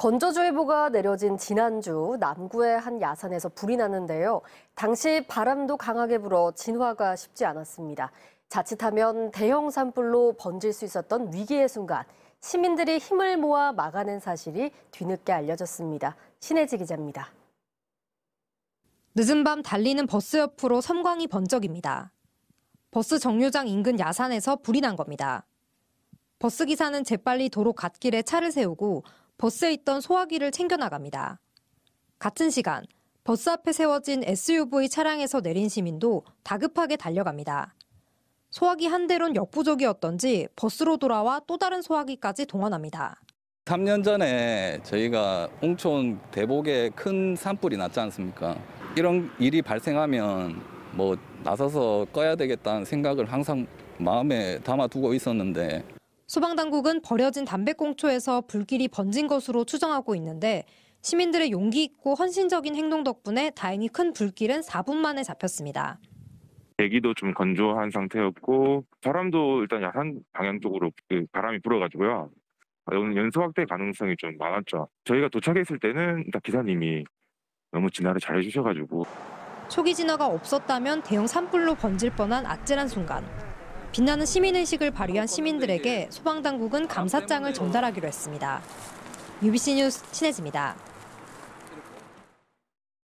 건조주의보가 내려진 지난주 남구의 한 야산에서 불이 났는데요. 당시 바람도 강하게 불어 진화가 쉽지 않았습니다. 자칫하면 대형 산불로 번질 수 있었던 위기의 순간 시민들이 힘을 모아 막아낸 사실이 뒤늦게 알려졌습니다. 신혜지 기자입니다. 늦은 밤 달리는 버스 옆으로 섬광이 번쩍입니다. 버스 정류장 인근 야산에서 불이 난 겁니다. 버스 기사는 재빨리 도로 갓길에 차를 세우고 버스에 있던 소화기를 챙겨나갑니다. 같은 시간 버스 앞에 세워진 SUV 차량에서 내린 시민도 다급하게 달려갑니다. 소화기 한 대론 역부족이었던지 버스로 돌아와 또 다른 소화기까지 동원합니다. 3년 전에 저희가 웅촌 대복에 큰 산불이 났지 않습니까? 이런 일이 발생하면 뭐 나서서 꺼야 되겠다는 생각을 항상 마음에 담아두고 있었는데 소방당국은 버려진 담배꽁초에서 불길이 번진 것으로 추정하고 있는데 시민들의 용기 있고 헌신적인 행동 덕분에 다행히 큰 불길은 4분 만에 잡혔습니다. 대기도 좀 건조한 상태였고 바람도 일단 약한 방향 쪽으로 그 바람이 불어가지고요. 아, 연소 확대 가능성이 좀 많았죠. 저희가 도착했을 때는 기사님이 너무 진화를 잘해주셔가지고 초기 진화가 없었다면 대형 산불로 번질 뻔한 아찔한 순간. 빛나는 시민의식을 발휘한 시민들에게 소방당국은 감사장을 전달하기로 했습니다. UBC 뉴스 신혜지입니다.